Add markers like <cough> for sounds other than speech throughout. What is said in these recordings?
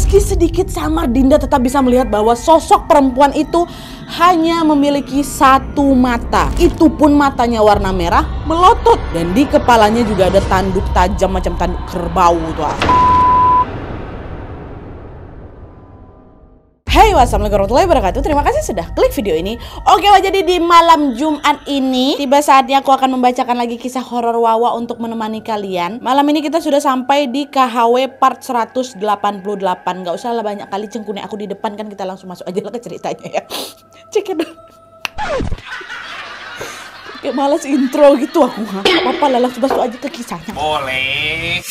Meski sedikit samar, Dinda tetap bisa melihat bahwa sosok perempuan itu hanya memiliki satu mata. Itu pun matanya warna merah, melotot. Dan di kepalanya juga ada tanduk tajam macam tanduk kerbau tuh. Ah. Hey, wassalamualaikum warahmatullahi wabarakatuh. Terima kasih sudah klik video ini. Oke, wah jadi di malam Jumat ini tiba saatnya aku akan membacakan lagi kisah horor Wawa untuk menemani kalian. Malam ini kita sudah sampai di KHW part 188. Gak usah lah banyak kali cengkuni aku di depan kan kita langsung masuk aja lah ke ceritanya ya. <laughs> Cekin Kayak malas intro gitu aku. Gak apa-apa lah langsung masuk aja ke kisahnya. Boleh.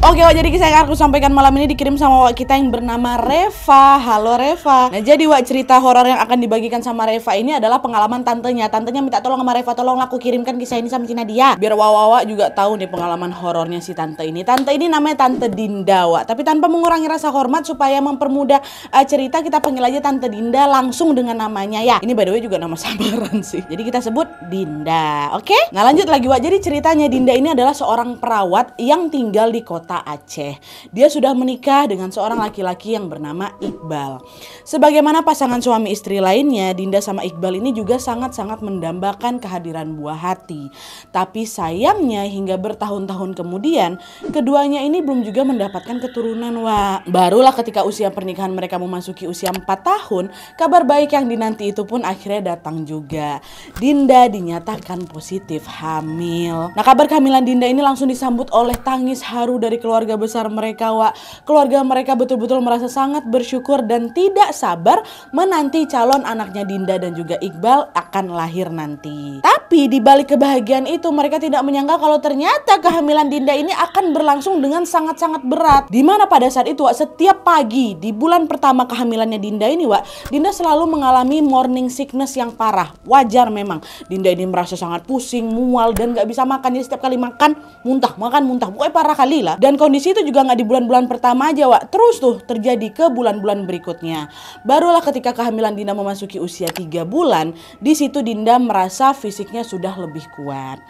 Oke, Wak, jadi kisah yang aku sampaikan malam ini dikirim sama Wak kita yang bernama Reva. Halo Reva. Nah, jadi Wak cerita horor yang akan dibagikan sama Reva ini adalah pengalaman tantenya. Tantenya minta tolong sama Reva, tolong aku kirimkan kisah ini sama Cina dia. Biar wawa juga tahu nih pengalaman horornya si tante ini. Tante ini namanya Tante Dinda, Wak. Tapi tanpa mengurangi rasa hormat supaya mempermudah uh, cerita, kita panggil aja Tante Dinda langsung dengan namanya ya. Ini by the way juga nama <laughs> samaran sih. Jadi kita sebut Dinda, oke? Okay? Nah, lanjut lagi Wak. Jadi ceritanya Dinda ini adalah seorang perawat yang tinggal di kota Kota Aceh. Dia sudah menikah dengan seorang laki-laki yang bernama Iqbal. Sebagaimana pasangan suami istri lainnya, Dinda sama Iqbal ini juga sangat-sangat mendambakan kehadiran buah hati. Tapi sayangnya hingga bertahun-tahun kemudian, keduanya ini belum juga mendapatkan keturunan, Wah, Barulah ketika usia pernikahan mereka memasuki usia 4 tahun, kabar baik yang dinanti itu pun akhirnya datang juga. Dinda dinyatakan positif hamil. Nah, kabar kehamilan Dinda ini langsung disambut oleh tangis haru dari keluarga besar mereka, Wak. Keluarga mereka betul-betul merasa sangat bersyukur dan tidak sabar menanti calon anaknya Dinda dan juga Iqbal akan lahir nanti. Tapi di balik kebahagiaan itu mereka tidak menyangka kalau ternyata kehamilan Dinda ini akan berlangsung dengan sangat-sangat berat. Dimana pada saat itu Wak, setiap pagi di bulan pertama kehamilannya Dinda ini Wak, Dinda selalu mengalami morning sickness yang parah. Wajar memang. Dinda ini merasa sangat pusing, mual dan gak bisa makan. Jadi setiap kali makan muntah, makan muntah. Pokoknya parah kali lah. Dan dan kondisi itu juga nggak di bulan-bulan pertama aja, Wak. Terus tuh terjadi ke bulan-bulan berikutnya. Barulah ketika kehamilan Dinda memasuki usia 3 bulan, di situ Dinda merasa fisiknya sudah lebih kuat.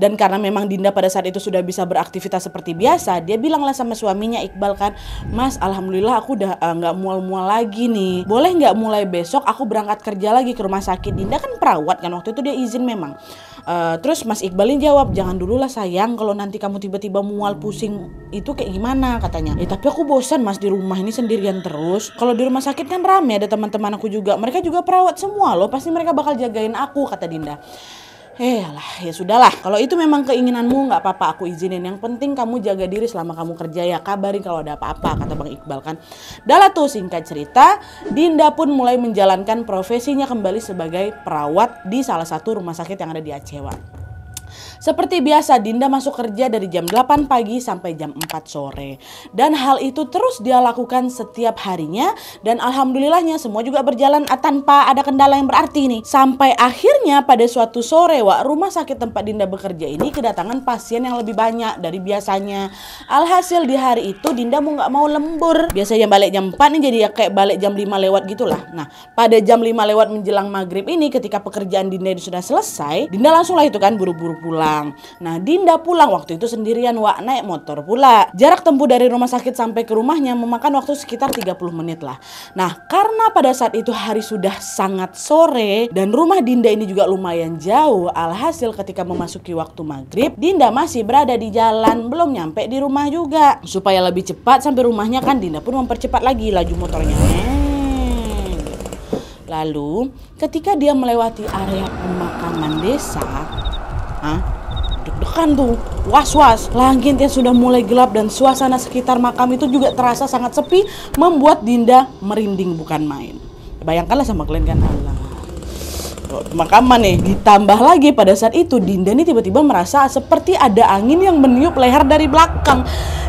Dan karena memang Dinda pada saat itu sudah bisa beraktivitas seperti biasa, dia bilanglah sama suaminya Iqbal kan, Mas, alhamdulillah aku udah eh, nggak uh, mual-mual lagi nih. Boleh nggak mulai besok aku berangkat kerja lagi ke rumah sakit? Dinda kan perawat kan waktu itu dia izin memang. Uh, terus Mas Iqbalin jawab, jangan dulu lah sayang kalau nanti kamu tiba-tiba mual pusing itu kayak gimana katanya. Ya tapi aku bosan Mas di rumah ini sendirian terus. Kalau di rumah sakit kan rame ada teman-teman aku juga. Mereka juga perawat semua loh, pasti mereka bakal jagain aku kata Dinda. Eh lah, ya sudahlah. Kalau itu memang keinginanmu nggak apa-apa aku izinin. Yang penting kamu jaga diri selama kamu kerja ya. Kabarin kalau ada apa-apa kata Bang Iqbal kan. dalam tuh singkat cerita, Dinda pun mulai menjalankan profesinya kembali sebagai perawat di salah satu rumah sakit yang ada di Aceh. Seperti biasa, Dinda masuk kerja dari jam 8 pagi sampai jam 4 sore. Dan hal itu terus dia lakukan setiap harinya dan alhamdulillahnya semua juga berjalan tanpa ada kendala yang berarti nih. Sampai akhirnya pada suatu sore, Wak, rumah sakit tempat Dinda bekerja ini kedatangan pasien yang lebih banyak dari biasanya. Alhasil di hari itu Dinda mau nggak mau lembur. Biasanya balik jam 4 nih jadi ya kayak balik jam 5 lewat gitulah. Nah, pada jam 5 lewat menjelang maghrib ini ketika pekerjaan Dinda sudah selesai, Dinda langsung lah itu kan buru-buru pulang pulang. Nah, Dinda pulang waktu itu sendirian, Wak, naik motor pula. Jarak tempuh dari rumah sakit sampai ke rumahnya memakan waktu sekitar 30 menit lah. Nah, karena pada saat itu hari sudah sangat sore dan rumah Dinda ini juga lumayan jauh, alhasil ketika memasuki waktu maghrib, Dinda masih berada di jalan, belum nyampe di rumah juga. Supaya lebih cepat sampai rumahnya kan Dinda pun mempercepat lagi laju motornya. Hmm. Lalu, ketika dia melewati area pemakaman desa, ah, kan tuh was-was. Langit yang sudah mulai gelap dan suasana sekitar makam itu juga terasa sangat sepi membuat Dinda merinding bukan main. Bayangkanlah sama kalian kan Allah. Oh, Makaman nih ditambah lagi pada saat itu Dinda nih tiba-tiba merasa seperti ada angin yang meniup leher dari belakang.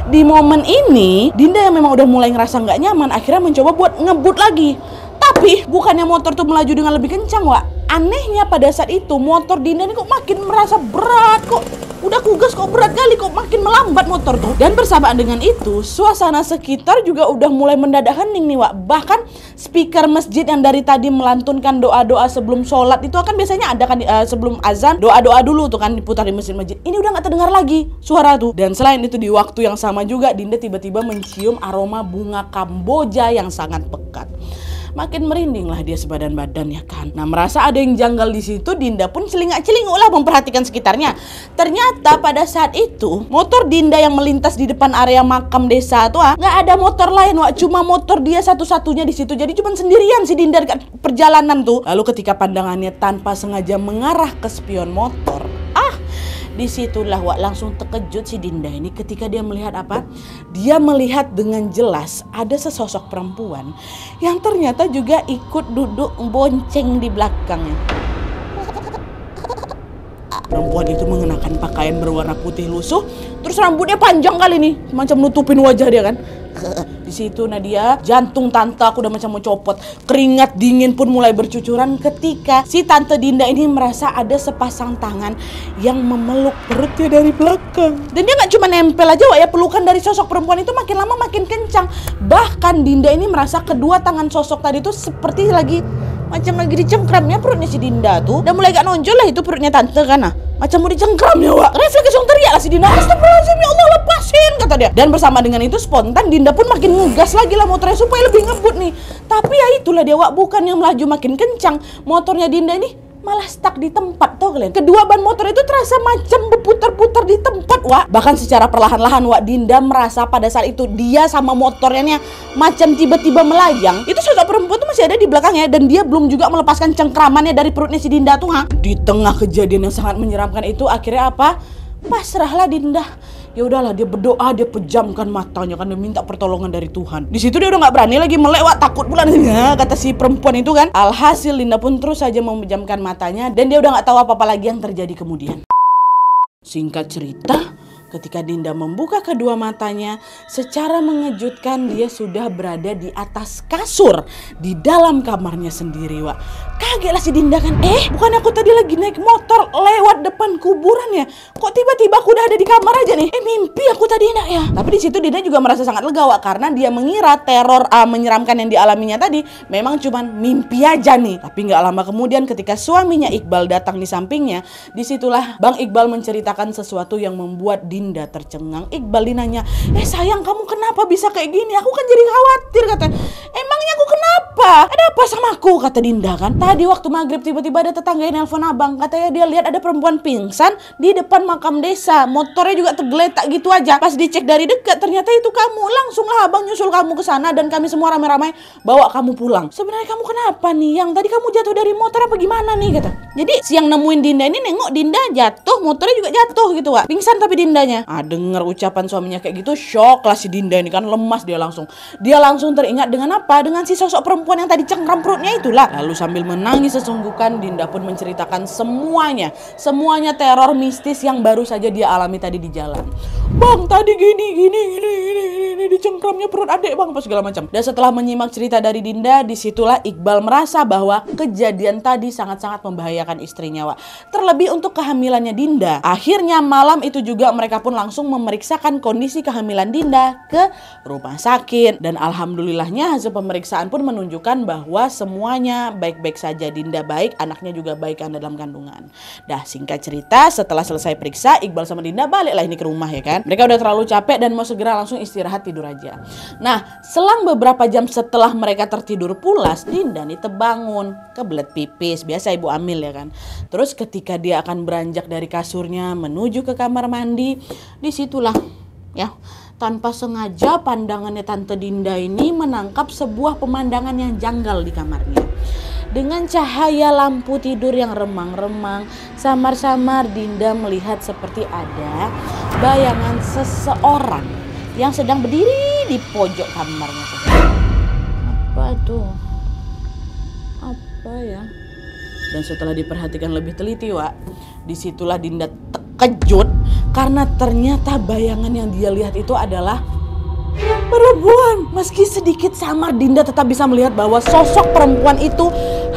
Di momen ini Dinda yang memang udah mulai ngerasa nggak nyaman akhirnya mencoba buat ngebut lagi. Tapi bukannya motor tuh melaju dengan lebih kencang, wa Anehnya pada saat itu motor Dinda ini kok makin merasa berat kok udah kugas kok berat kali kok makin melambat motor tuh dan bersamaan dengan itu suasana sekitar juga udah mulai mendadak hening nih Wak bahkan speaker masjid yang dari tadi melantunkan doa-doa sebelum sholat itu akan biasanya ada kan uh, sebelum azan doa-doa dulu tuh kan diputar di masjid-masjid ini udah gak terdengar lagi suara tuh dan selain itu di waktu yang sama juga Dinda tiba-tiba mencium aroma bunga kamboja yang sangat pekat makin merinding lah dia sebadan badan ya kan. Nah merasa ada yang janggal di situ, Dinda pun celingak-celinguk lah memperhatikan sekitarnya. Ternyata pada saat itu motor Dinda yang melintas di depan area makam desa tuh ah nggak ada motor lain wak cuma motor dia satu-satunya di situ. Jadi cuma sendirian si Dinda perjalanan tuh. Lalu ketika pandangannya tanpa sengaja mengarah ke spion motor, disitulah Wak langsung terkejut si Dinda ini ketika dia melihat apa? Dia melihat dengan jelas ada sesosok perempuan yang ternyata juga ikut duduk bonceng di belakangnya. Perempuan itu mengenakan pakaian berwarna putih lusuh, terus rambutnya panjang kali nih, macam nutupin wajah dia kan situ Nadia jantung tante aku udah macam mau copot keringat dingin pun mulai bercucuran ketika si tante Dinda ini merasa ada sepasang tangan yang memeluk perutnya dari belakang dan dia nggak cuma nempel aja wak ya pelukan dari sosok perempuan itu makin lama makin kencang bahkan Dinda ini merasa kedua tangan sosok tadi itu seperti lagi macam lagi dicengkramnya perutnya si Dinda tuh dan mulai gak nonjol lah itu perutnya tante kan ah. macam mau dicengkram ya wak refleks langsung teriak lah si Dinda astagfirullahaladzim ya Allah lepasin kata dia dan bersama dengan itu spontan Dinda pun makin ngegas lagi lah motornya supaya lebih ngebut nih tapi ya itulah dia wak bukan yang melaju makin kencang motornya Dinda nih malah stuck di tempat toh kalian. Kedua ban motor itu terasa macam berputar-putar di tempat, Wak. Bahkan secara perlahan-lahan Wak Dinda merasa pada saat itu dia sama motornya macam tiba-tiba melayang. Itu sosok perempuan tuh masih ada di belakangnya dan dia belum juga melepaskan cengkramannya dari perutnya si Dinda tuh, ha. Di tengah kejadian yang sangat menyeramkan itu akhirnya apa? Pasrahlah Dinda ya udahlah dia berdoa dia pejamkan matanya kan dia minta pertolongan dari Tuhan di situ dia udah nggak berani lagi melewat takut pula <laughs> nah, kata si perempuan itu kan alhasil Linda pun terus saja memejamkan matanya dan dia udah nggak tahu apa apa lagi yang terjadi kemudian singkat cerita Ketika Dinda membuka kedua matanya, secara mengejutkan dia sudah berada di atas kasur di dalam kamarnya sendiri, Wak kagetlah lah si Dinda kan. Eh, bukan aku tadi lagi naik motor lewat depan kuburan ya. Kok tiba-tiba aku udah ada di kamar aja nih? Eh, mimpi aku tadi nak ya. Tapi di situ Dinda juga merasa sangat legawa karena dia mengira teror uh, menyeramkan yang dialaminya tadi memang cuma mimpi aja nih. Tapi nggak lama kemudian ketika suaminya Iqbal datang di sampingnya, disitulah Bang Iqbal menceritakan sesuatu yang membuat Dinda tercengang. Iqbal dinanya, eh sayang kamu kenapa bisa kayak gini? Aku kan jadi khawatir katanya. Emangnya aku apa? Ada apa sama aku? Kata Dinda kan. Tadi waktu maghrib tiba-tiba ada tetangga yang nelfon abang. Katanya dia lihat ada perempuan pingsan di depan makam desa. Motornya juga tergeletak gitu aja. Pas dicek dari dekat ternyata itu kamu. Langsunglah abang nyusul kamu ke sana dan kami semua ramai-ramai bawa kamu pulang. Sebenarnya kamu kenapa nih? Yang tadi kamu jatuh dari motor apa gimana nih? Kata. Jadi siang nemuin Dinda ini nengok Dinda jatuh, motornya juga jatuh gitu Wak. Pingsan tapi Dindanya. Ah denger ucapan suaminya kayak gitu shock lah si Dinda ini kan lemas dia langsung. Dia langsung teringat dengan apa? Dengan si sosok perempuan perempuan yang tadi cengkram perutnya itulah. Lalu sambil menangis sesungguhkan, Dinda pun menceritakan semuanya. Semuanya teror mistis yang baru saja dia alami tadi di jalan. Bang, tadi gini, gini, gini, gini, gini, dicengkramnya perut adik bang, apa segala macam. Dan setelah menyimak cerita dari Dinda, disitulah Iqbal merasa bahwa kejadian tadi sangat-sangat membahayakan istrinya, Wak. Terlebih untuk kehamilannya Dinda. Akhirnya malam itu juga mereka pun langsung memeriksakan kondisi kehamilan Dinda ke rumah sakit. Dan alhamdulillahnya hasil pemeriksaan pun menunjukkan menyimpulkan bahwa semuanya baik-baik saja Dinda baik anaknya juga baik kan dalam kandungan dah singkat cerita setelah selesai periksa Iqbal sama Dinda baliklah ini ke rumah ya kan mereka udah terlalu capek dan mau segera langsung istirahat tidur aja nah selang beberapa jam setelah mereka tertidur pulas Dinda nih terbangun kebelet pipis biasa ibu amil ya kan terus ketika dia akan beranjak dari kasurnya menuju ke kamar mandi disitulah ya tanpa sengaja pandangannya Tante Dinda ini menangkap sebuah pemandangan yang janggal di kamarnya. Dengan cahaya lampu tidur yang remang-remang, samar-samar Dinda melihat seperti ada bayangan seseorang yang sedang berdiri di pojok kamarnya. Apa tuh? Apa ya? Dan setelah diperhatikan lebih teliti, Wak, disitulah Dinda tek terkejut karena ternyata bayangan yang dia lihat itu adalah perempuan. Meski sedikit samar, Dinda tetap bisa melihat bahwa sosok perempuan itu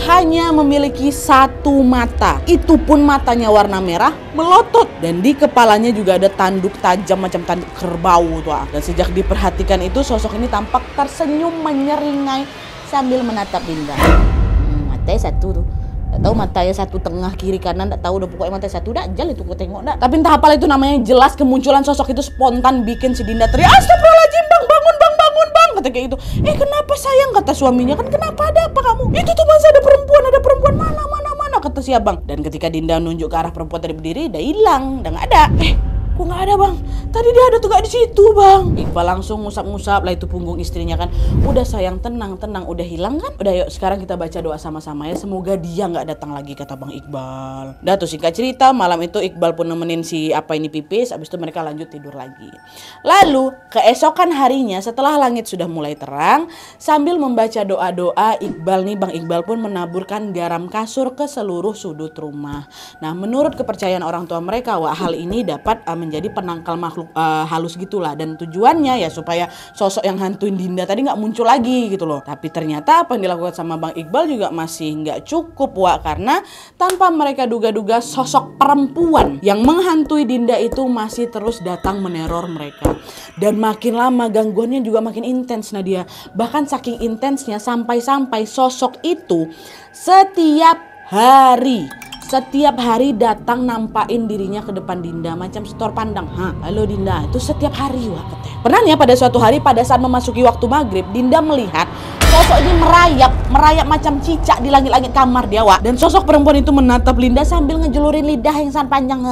hanya memiliki satu mata. Itu pun matanya warna merah melotot dan di kepalanya juga ada tanduk tajam macam tanduk kerbau tuh. Ah. Dan sejak diperhatikan itu sosok ini tampak tersenyum menyeringai sambil menatap Dinda. Hmm, matanya satu tuh tak tahu mata ya satu tengah kiri kanan tak tahu udah pokoknya mata satu jalan itu gue tengok dah tapi entah apa itu namanya jelas kemunculan sosok itu spontan bikin si Dinda teriak astagfirullahaladzim bang bangun bang bangun bang kata kayak gitu eh kenapa sayang kata suaminya kan kenapa ada apa kamu itu tuh masih ada perempuan ada perempuan mana mana mana kata si abang dan ketika Dinda nunjuk ke arah perempuan tadi berdiri udah hilang udah nggak ada eh kok nggak ada bang Tadi dia ada tuh gak di situ, Bang. Iqbal langsung ngusap-ngusap lah itu punggung istrinya kan. Udah sayang, tenang, tenang. Udah hilang kan? Udah yuk sekarang kita baca doa sama-sama ya. Semoga dia nggak datang lagi kata Bang Iqbal. Dah tuh singkat cerita, malam itu Iqbal pun nemenin si apa ini pipis. Abis itu mereka lanjut tidur lagi. Lalu keesokan harinya setelah langit sudah mulai terang, sambil membaca doa-doa Iqbal nih Bang Iqbal pun menaburkan garam kasur ke seluruh sudut rumah. Nah menurut kepercayaan orang tua mereka, wah hal ini dapat ah, menjadi penangkal makhluk uh, halus gitulah dan tujuannya ya supaya sosok yang hantuin Dinda tadi nggak muncul lagi gitu loh tapi ternyata apa yang dilakukan sama Bang Iqbal juga masih nggak cukup wa karena tanpa mereka duga-duga sosok perempuan yang menghantui Dinda itu masih terus datang meneror mereka dan makin lama gangguannya juga makin intens Nadia bahkan saking intensnya sampai-sampai sosok itu setiap hari setiap hari datang nampain dirinya ke depan Dinda macam setor pandang ha halo Dinda itu setiap hari wah katanya pernah ya pada suatu hari pada saat memasuki waktu maghrib Dinda melihat sosok ini merayap merayap macam cicak di langit-langit kamar dia wah dan sosok perempuan itu menatap Linda sambil ngejelurin lidah yang sangat panjang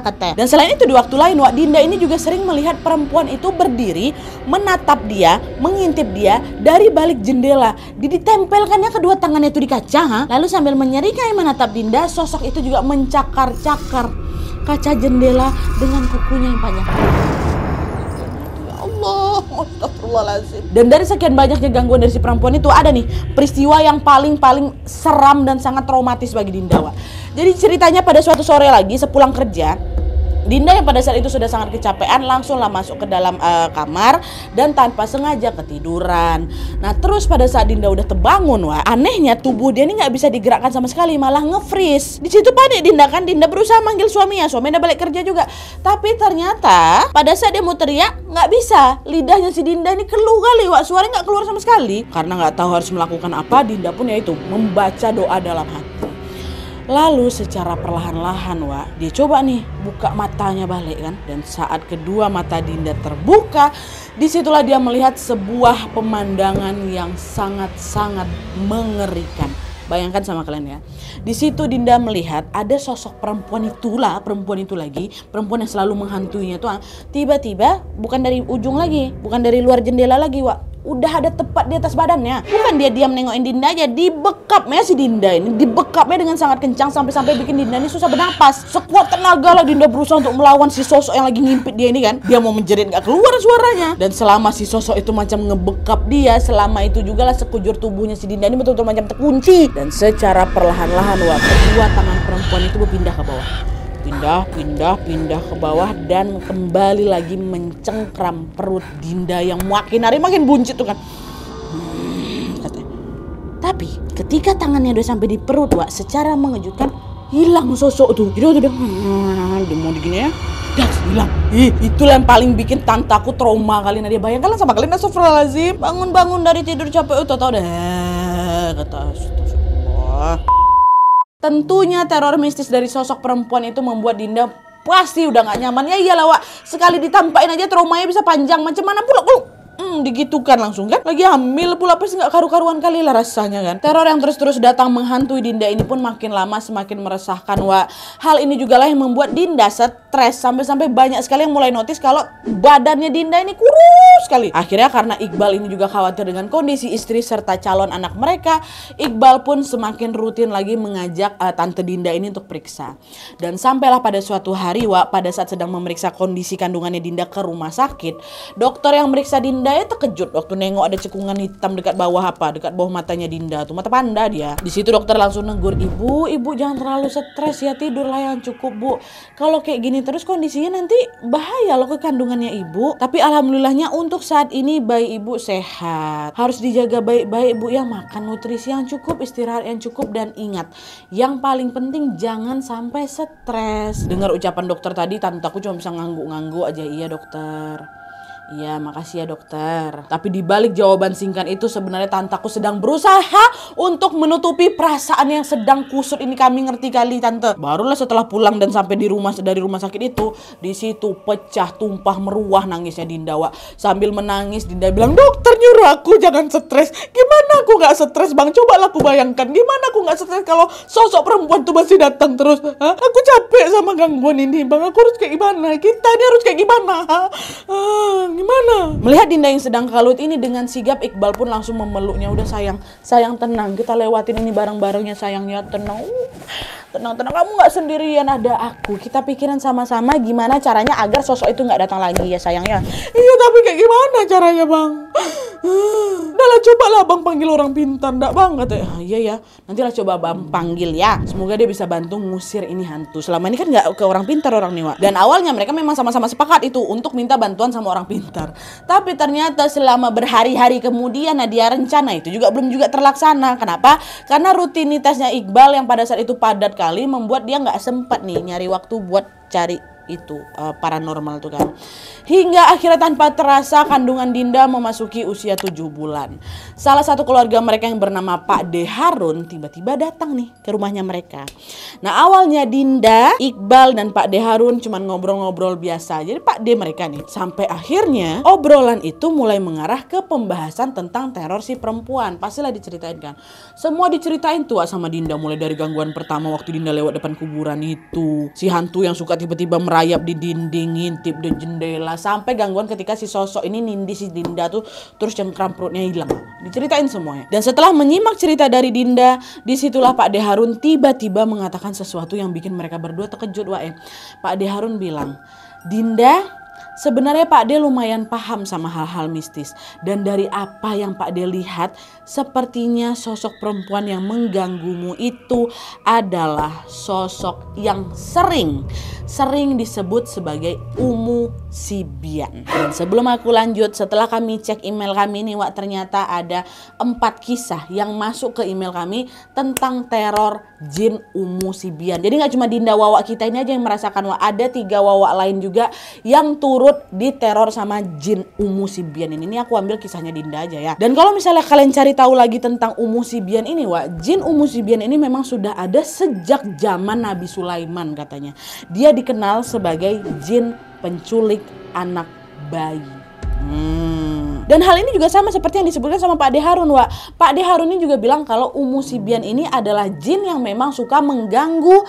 kata dan selain itu di waktu lain wah Dinda ini juga sering melihat perempuan itu berdiri menatap dia mengintip dia dari balik jendela ditempelkannya kedua tangannya itu di kaca ha? lalu sambil menyeringai menatap Dinda sosok itu juga mencakar-cakar kaca jendela dengan kukunya yang panjang. Ya dan dari sekian banyaknya gangguan dari si perempuan itu ada nih peristiwa yang paling-paling seram dan sangat traumatis bagi Dindawa. Jadi ceritanya pada suatu sore lagi sepulang kerja, Dinda yang pada saat itu sudah sangat kecapean langsunglah masuk ke dalam uh, kamar dan tanpa sengaja ketiduran. Nah terus pada saat Dinda udah terbangun wah anehnya tubuh dia ini nggak bisa digerakkan sama sekali malah nge-freeze. Di situ panik Dinda kan Dinda berusaha manggil suaminya, suaminya balik kerja juga. Tapi ternyata pada saat dia mau teriak nggak bisa lidahnya si Dinda ini keluh kali wah suaranya nggak keluar sama sekali karena nggak tahu harus melakukan apa Dinda pun ya itu membaca doa dalam hati. Lalu secara perlahan-lahan wa dia coba nih buka matanya balik kan. Dan saat kedua mata Dinda terbuka, disitulah dia melihat sebuah pemandangan yang sangat-sangat mengerikan. Bayangkan sama kalian ya. Di situ Dinda melihat ada sosok perempuan itulah, perempuan itu lagi, perempuan yang selalu menghantuinya tuh. Ah. Tiba-tiba bukan dari ujung lagi, bukan dari luar jendela lagi, Wak. Udah ada tepat di atas badannya. Bukan dia diam nengokin Dinda aja, dibekapnya si Dinda ini, dibekapnya dengan sangat kencang sampai-sampai bikin Dinda ini susah bernapas. Sekuat tenaga lah Dinda berusaha untuk melawan si sosok yang lagi ngimpit dia ini kan. Dia mau menjerit gak keluar suaranya. Dan selama si sosok itu macam ngebekap dia, selama itu juga lah sekujur tubuhnya si Dinda ini betul-betul macam terkunci dan secara perlahan-lahan kedua tangan perempuan itu berpindah ke bawah pindah pindah pindah ke bawah dan kembali lagi mencengkram perut Dinda yang makin hari makin buncit tuh kan hmm, tapi ketika tangannya udah sampai di perut wak secara mengejutkan hilang sosok tuh jadi udah hmm, udah mau begini ya das hilang ih itu yang paling bikin tantaku trauma kali Nadia bayangkan sama kalian astagfirullahaladzim bangun bangun dari tidur capek oh tau tau deh kata Tentunya teror mistis dari sosok perempuan itu membuat Dinda pasti udah gak nyaman. Ya iyalah Wak, sekali ditampain aja traumanya bisa panjang. Macam mana pula, lu hmm, digitukan langsung kan lagi hamil pula pasti nggak karu-karuan kali lah rasanya kan teror yang terus-terus datang menghantui Dinda ini pun makin lama semakin meresahkan wa hal ini juga lah yang membuat Dinda stres sampai-sampai banyak sekali yang mulai notice kalau badannya Dinda ini kurus sekali akhirnya karena Iqbal ini juga khawatir dengan kondisi istri serta calon anak mereka Iqbal pun semakin rutin lagi mengajak uh, tante Dinda ini untuk periksa dan sampailah pada suatu hari wa pada saat sedang memeriksa kondisi kandungannya Dinda ke rumah sakit dokter yang meriksa Dinda Dinda ya terkejut waktu nengok ada cekungan hitam dekat bawah apa, dekat bawah matanya Dinda tuh, mata panda dia. Di situ dokter langsung negur, "Ibu, ibu jangan terlalu stres ya, tidurlah yang cukup, Bu. Kalau kayak gini terus kondisinya nanti bahaya loh ke kandungannya ibu." Tapi alhamdulillahnya untuk saat ini bayi ibu sehat. Harus dijaga baik-baik, Bu ya, makan nutrisi yang cukup, istirahat yang cukup dan ingat, yang paling penting jangan sampai stres. Dengar ucapan dokter tadi, tante aku cuma bisa ngangguk-ngangguk aja iya dokter. Iya, makasih ya dokter. Tapi di balik jawaban singkat itu sebenarnya tantaku sedang berusaha untuk menutupi perasaan yang sedang kusut ini kami ngerti kali tante. Barulah setelah pulang dan sampai di rumah dari rumah sakit itu, di situ pecah tumpah meruah nangisnya Dinda Wak. Sambil menangis Dinda bilang, "Dokter nyuruh aku jangan stres. Gimana aku nggak stres, Bang? Coba lah aku bayangkan gimana aku nggak stres kalau sosok perempuan tuh masih datang terus. Ha? Aku capek sama gangguan ini, Bang. Aku harus kayak gimana? Kita ini harus kayak gimana?" Ha? Ah, gimana? Melihat Dinda yang sedang kalut ini dengan sigap Iqbal pun langsung memeluknya. Udah sayang, sayang tenang. Kita lewatin ini bareng-barengnya sayangnya tenang. Tenang, tenang. Kamu nggak sendirian ada aku. Kita pikirin sama-sama gimana caranya agar sosok itu nggak datang lagi ya sayangnya. Iya tapi kayak gimana caranya bang? Udahlah coba lah bang panggil orang pintar, ndak bang kata. Ya? Ah, iya ya, nanti lah coba bang panggil ya. Semoga dia bisa bantu ngusir ini hantu. Selama ini kan nggak ke orang pintar orang niwa. Dan awalnya mereka memang sama-sama sepakat itu untuk minta bantuan sama orang pintar pintar. Tapi ternyata selama berhari-hari kemudian Nadia rencana itu juga belum juga terlaksana. Kenapa? Karena rutinitasnya Iqbal yang pada saat itu padat kali membuat dia nggak sempat nih nyari waktu buat cari itu uh, paranormal tuh kan. Hingga akhirnya tanpa terasa kandungan Dinda memasuki usia 7 bulan. Salah satu keluarga mereka yang bernama Pak De Harun tiba-tiba datang nih ke rumahnya mereka. Nah, awalnya Dinda, Iqbal dan Pak De Harun cuman ngobrol-ngobrol biasa. Jadi Pak De mereka nih sampai akhirnya obrolan itu mulai mengarah ke pembahasan tentang teror si perempuan. Pastilah diceritain kan. Semua diceritain tuh sama Dinda mulai dari gangguan pertama waktu Dinda lewat depan kuburan itu, si hantu yang suka tiba-tiba rayap di dinding, ngintip di jendela, sampai gangguan ketika si sosok ini nindi si Dinda tuh terus cengkram perutnya hilang. Diceritain semuanya. Dan setelah menyimak cerita dari Dinda, disitulah Pak De tiba-tiba mengatakan sesuatu yang bikin mereka berdua terkejut wae. Ya. Pak De bilang, Dinda Sebenarnya Pak D lumayan paham sama hal-hal mistis dan dari apa yang Pak D lihat sepertinya sosok perempuan yang mengganggumu itu adalah sosok yang sering sering disebut sebagai Umu Sibian. Dan sebelum aku lanjut setelah kami cek email kami ini, Wak ternyata ada empat kisah yang masuk ke email kami tentang teror jin Umu Sibian. Jadi nggak cuma Dinda Wawa kita ini aja yang merasakan Wak ada tiga Wawa lain juga yang turun Ruth diteror sama jin Umu Sibian ini. Ini aku ambil kisahnya Dinda aja ya. Dan kalau misalnya kalian cari tahu lagi tentang Umu Sibian ini, Wak, jin Umu Sibian ini memang sudah ada sejak zaman Nabi Sulaiman katanya. Dia dikenal sebagai jin penculik anak bayi. Hmm. Dan hal ini juga sama seperti yang disebutkan sama Pak De Harun, Wak. Pak De Harun ini juga bilang kalau Umu Sibian ini adalah jin yang memang suka mengganggu uh,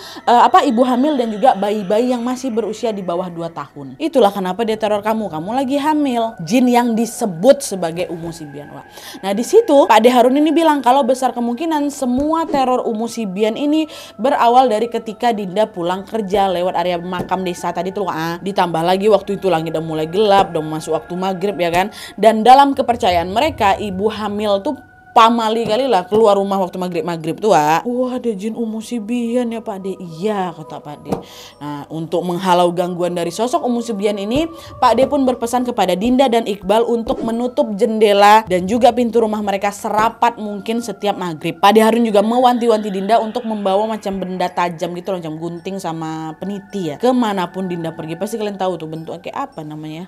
apa ibu hamil dan juga bayi-bayi yang masih berusia di bawah 2 tahun. Itulah kenapa dia teror kamu. Kamu lagi hamil. Jin yang disebut sebagai Umu Sibian, Wak. Nah, di situ Pak De Harun ini bilang kalau besar kemungkinan semua teror Umu Sibian ini berawal dari ketika Dinda pulang kerja lewat area makam desa tadi tuh, ah. Ditambah lagi waktu itu langit udah mulai gelap, udah masuk waktu maghrib ya kan. Dan dalam kepercayaan mereka ibu hamil tuh pamali kali lah keluar rumah waktu maghrib maghrib tuh ah. wah ada jin umu sibian ya Pak De iya kata Pak De nah untuk menghalau gangguan dari sosok umu sibian ini Pak De pun berpesan kepada Dinda dan Iqbal untuk menutup jendela dan juga pintu rumah mereka serapat mungkin setiap maghrib Pak De Harun juga mewanti-wanti Dinda untuk membawa macam benda tajam gitu loh macam gunting sama peniti ya kemanapun Dinda pergi pasti kalian tahu tuh bentuknya kayak apa namanya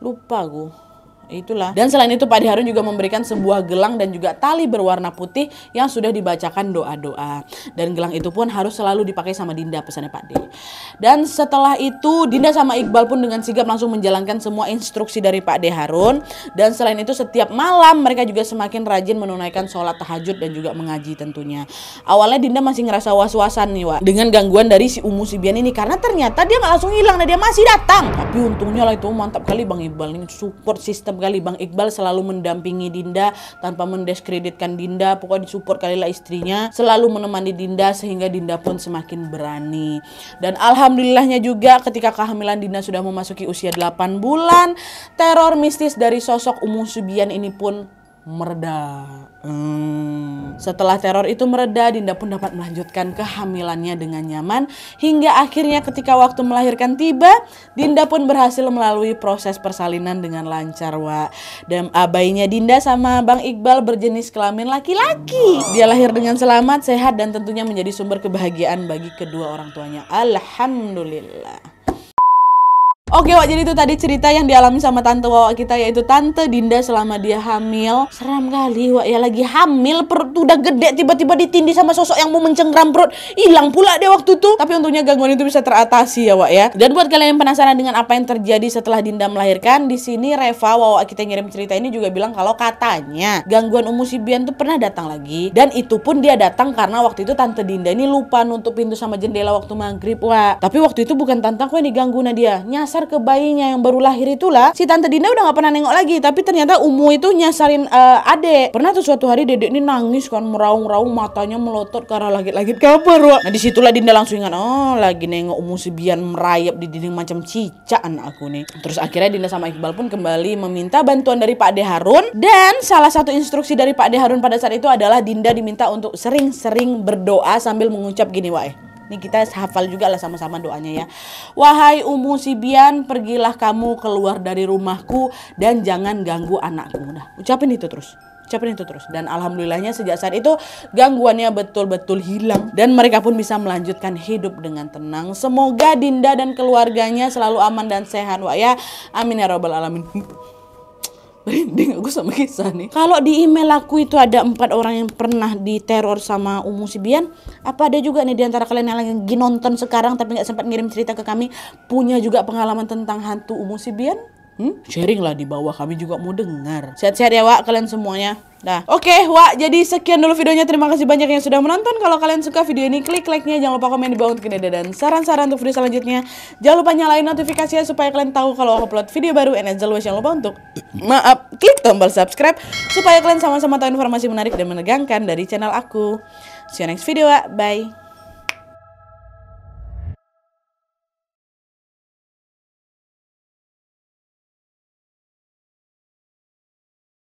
lupa gue itulah. Dan selain itu Pak Harun juga memberikan sebuah gelang dan juga tali berwarna putih yang sudah dibacakan doa-doa. Dan gelang itu pun harus selalu dipakai sama Dinda pesannya Pak D. Dan setelah itu Dinda sama Iqbal pun dengan sigap langsung menjalankan semua instruksi dari Pak D Harun. Dan selain itu setiap malam mereka juga semakin rajin menunaikan sholat tahajud dan juga mengaji tentunya. Awalnya Dinda masih ngerasa was-wasan nih Wak dengan gangguan dari si Umu Sibian ini karena ternyata dia nggak langsung hilang dan dia masih datang. Tapi untungnya lah itu mantap kali Bang Iqbal ini support sistem kali Bang Iqbal selalu mendampingi Dinda tanpa mendiskreditkan Dinda pokoknya disupport kalilah istrinya selalu menemani Dinda sehingga Dinda pun semakin berani dan alhamdulillahnya juga ketika kehamilan Dinda sudah memasuki usia 8 bulan teror mistis dari sosok Umu Subian ini pun mereda. Hmm. Setelah teror itu mereda, Dinda pun dapat melanjutkan kehamilannya dengan nyaman hingga akhirnya ketika waktu melahirkan tiba, Dinda pun berhasil melalui proses persalinan dengan lancar, Wa. Dan abainya Dinda sama Bang Iqbal berjenis kelamin laki-laki. Dia lahir dengan selamat, sehat dan tentunya menjadi sumber kebahagiaan bagi kedua orang tuanya. Alhamdulillah. Oke Wak, jadi itu tadi cerita yang dialami sama tante Wak kita yaitu tante Dinda selama dia hamil. Seram kali Wak ya lagi hamil perut udah gede tiba-tiba ditindih sama sosok yang mau mencengkram perut. Hilang pula deh waktu itu. Tapi untungnya gangguan itu bisa teratasi ya Wak ya. Dan buat kalian yang penasaran dengan apa yang terjadi setelah Dinda melahirkan, di sini Reva Wak kita yang ngirim cerita ini juga bilang kalau katanya gangguan sibian tuh pernah datang lagi dan itu pun dia datang karena waktu itu tante Dinda ini lupa nutup pintu sama jendela waktu maghrib Wak. Tapi waktu itu bukan tante aku yang diganggu Nadia, nyasar nyasar ke bayinya yang baru lahir itulah si tante Dinda udah nggak pernah nengok lagi tapi ternyata Umu itu nyasarin uh, eh, adek pernah tuh suatu hari dedek ini nangis kan meraung-raung matanya melotot karena langit-langit kabar wak nah disitulah Dinda langsung ingat oh lagi nengok Umu sebian merayap di dinding macam cicak anak aku nih terus akhirnya Dinda sama Iqbal pun kembali meminta bantuan dari Pak De Harun dan salah satu instruksi dari Pak De Harun pada saat itu adalah Dinda diminta untuk sering-sering berdoa sambil mengucap gini wak eh. Ini kita hafal juga lah sama-sama doanya ya. Wahai umu Sibian, pergilah kamu keluar dari rumahku dan jangan ganggu anakku. udah ucapin itu terus ucapin itu terus dan alhamdulillahnya sejak saat itu gangguannya betul-betul hilang dan mereka pun bisa melanjutkan hidup dengan tenang semoga Dinda dan keluarganya selalu aman dan sehat wa ya amin ya robbal alamin <laughs> merinding <laughs> aku sama kisah nih. Kalau di email aku itu ada empat orang yang pernah diteror sama Umu Sibian. Apa ada juga nih di antara kalian yang lagi nonton sekarang tapi nggak sempat ngirim cerita ke kami punya juga pengalaman tentang hantu Umu Sibian? Hmm? Sharing lah di bawah, kami juga mau dengar. Sehat-sehat ya, Wak, kalian semuanya. Nah, oke, okay, Wak, jadi sekian dulu videonya. Terima kasih banyak yang sudah menonton. Kalau kalian suka video ini, klik like-nya. Jangan lupa komen di bawah untuk ide dan saran-saran untuk video selanjutnya. Jangan lupa nyalain notifikasinya supaya kalian tahu kalau aku upload video baru. And as always, jangan lupa untuk, <clears throat> maaf, klik tombol subscribe. Supaya kalian sama-sama tahu informasi menarik dan menegangkan dari channel aku. See you next video, Wak. Bye.